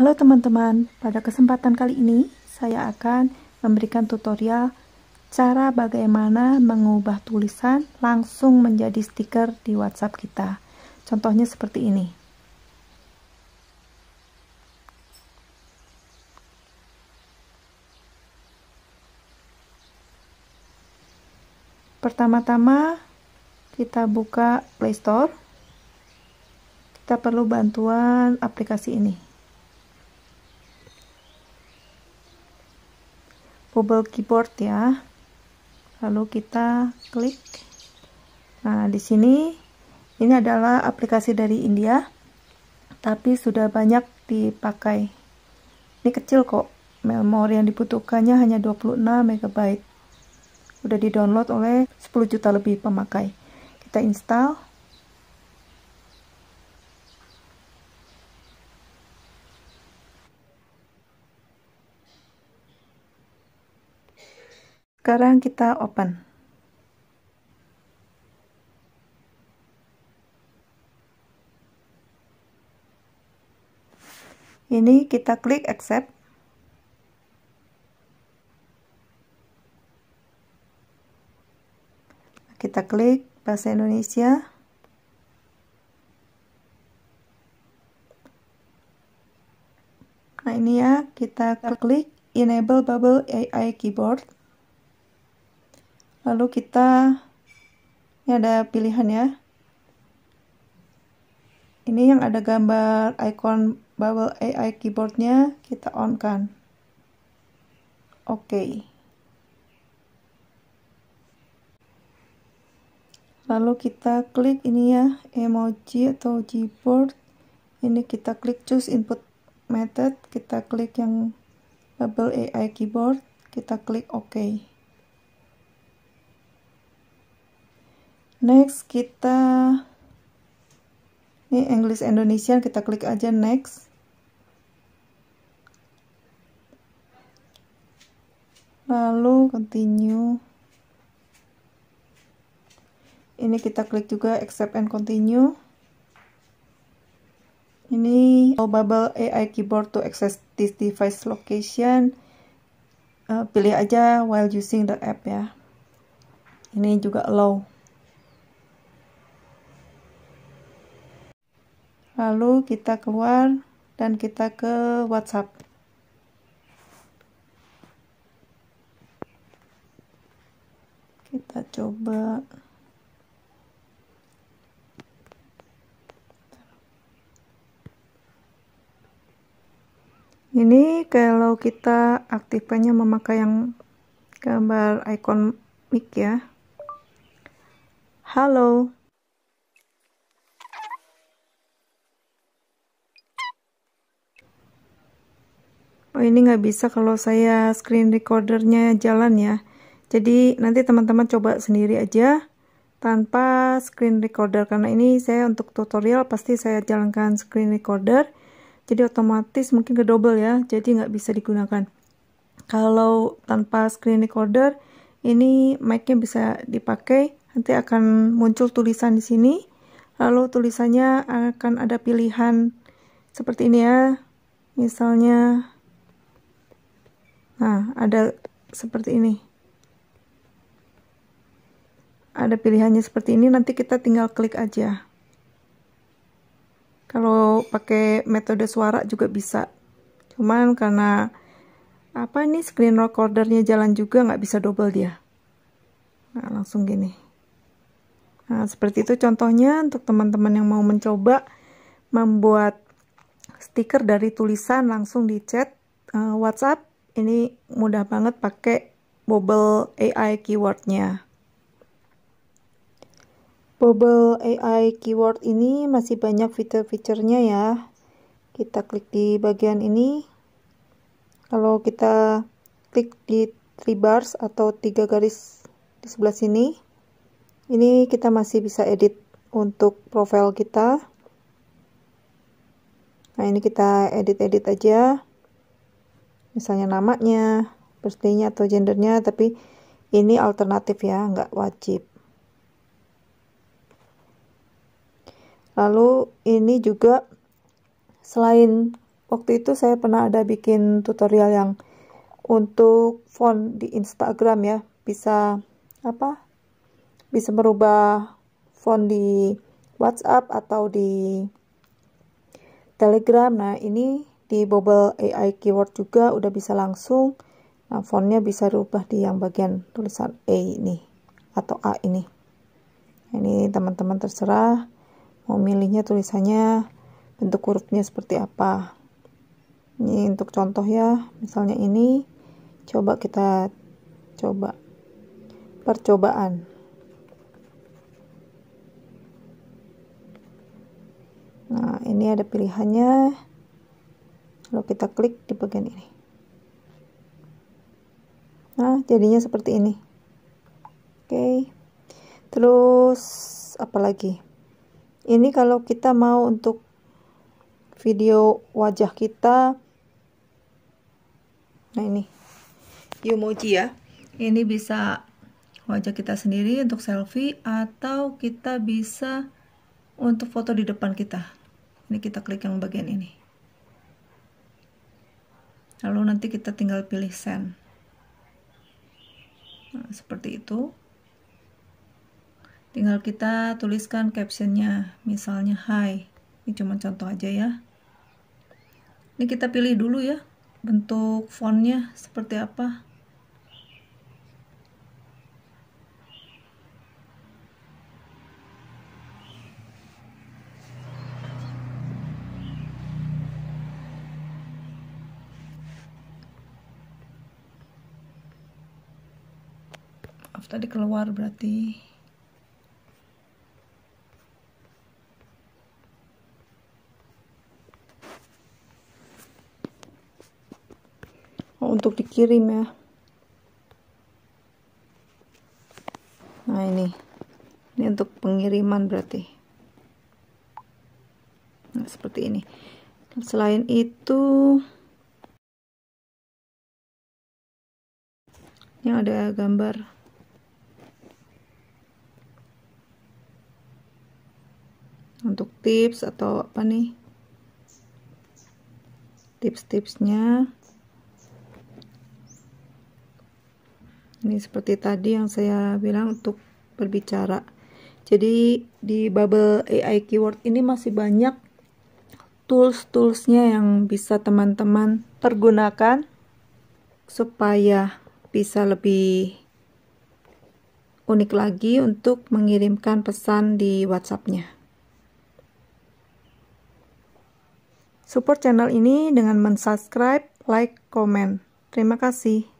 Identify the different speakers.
Speaker 1: Halo teman-teman, pada kesempatan kali ini saya akan memberikan tutorial cara bagaimana mengubah tulisan langsung menjadi stiker di WhatsApp kita. Contohnya seperti ini. Pertama-tama kita buka Play Store. Kita perlu bantuan aplikasi ini. bubble keyboard ya lalu kita klik nah di sini ini adalah aplikasi dari India tapi sudah banyak dipakai ini kecil kok memori yang dibutuhkannya hanya 26 MB udah di download oleh 10 juta lebih pemakai kita install Sekarang kita open. Ini kita klik accept. Kita klik bahasa Indonesia. Nah ini ya, kita klik enable bubble AI keyboard lalu kita ini ada pilihan ya ini yang ada gambar icon bubble AI keyboardnya kita on kan oke okay. lalu kita klik ini ya emoji atau Keyboard. ini kita klik choose input method kita klik yang bubble AI keyboard kita klik OK next kita ini English Indonesia kita klik aja next lalu continue ini kita klik juga accept and continue ini oh, bubble AI keyboard to access this device location uh, pilih aja while using the app ya ini juga allow lalu kita keluar dan kita ke WhatsApp kita coba ini kalau kita aktifkannya memakai yang gambar ikon mic ya halo Oh ini nggak bisa kalau saya screen recordernya jalan ya. Jadi nanti teman-teman coba sendiri aja tanpa screen recorder karena ini saya untuk tutorial pasti saya jalankan screen recorder. Jadi otomatis mungkin ke double ya, jadi nggak bisa digunakan. Kalau tanpa screen recorder ini mic-nya bisa dipakai. Nanti akan muncul tulisan di sini. Lalu tulisannya akan ada pilihan seperti ini ya. Misalnya ada seperti ini ada pilihannya seperti ini nanti kita tinggal klik aja kalau pakai metode suara juga bisa cuman karena apa ini screen recordernya jalan juga nggak bisa double dia nah langsung gini nah seperti itu contohnya untuk teman-teman yang mau mencoba membuat stiker dari tulisan langsung di chat uh, WhatsApp ini mudah banget pakai Bubble AI keywordnya. Bubble AI keyword ini masih banyak fitur-fiturnya ya. Kita klik di bagian ini. Kalau kita klik di three bars atau tiga garis di sebelah sini, ini kita masih bisa edit untuk profile kita. Nah, ini kita edit-edit aja misalnya namanya, birthday atau gendernya, tapi ini alternatif ya, nggak wajib. Lalu ini juga selain waktu itu saya pernah ada bikin tutorial yang untuk font di Instagram ya, bisa apa? Bisa merubah font di WhatsApp atau di Telegram. Nah, ini di bubble AI keyword juga udah bisa langsung nah fontnya bisa rubah di yang bagian tulisan A ini atau A ini nah, ini teman-teman terserah mau milihnya tulisannya bentuk hurufnya seperti apa ini untuk contoh ya misalnya ini coba kita coba percobaan nah ini ada pilihannya kalau kita klik di bagian ini nah jadinya seperti ini oke okay. terus lagi ini kalau kita mau untuk video wajah kita nah ini emoji ya ini bisa wajah kita sendiri untuk selfie atau kita bisa untuk foto di depan kita ini kita klik yang bagian ini lalu nanti kita tinggal pilih send nah, seperti itu tinggal kita tuliskan captionnya misalnya hi ini cuma contoh aja ya ini kita pilih dulu ya bentuk fontnya seperti apa maaf tadi keluar berarti oh, untuk dikirim ya nah ini ini untuk pengiriman berarti nah seperti ini selain itu ini ada gambar untuk tips atau apa nih tips-tipsnya ini seperti tadi yang saya bilang untuk berbicara jadi di bubble AI keyword ini masih banyak tools-toolsnya yang bisa teman-teman pergunakan supaya bisa lebih unik lagi untuk mengirimkan pesan di WhatsApp-nya. Support channel ini dengan mensubscribe, like, komen. Terima kasih.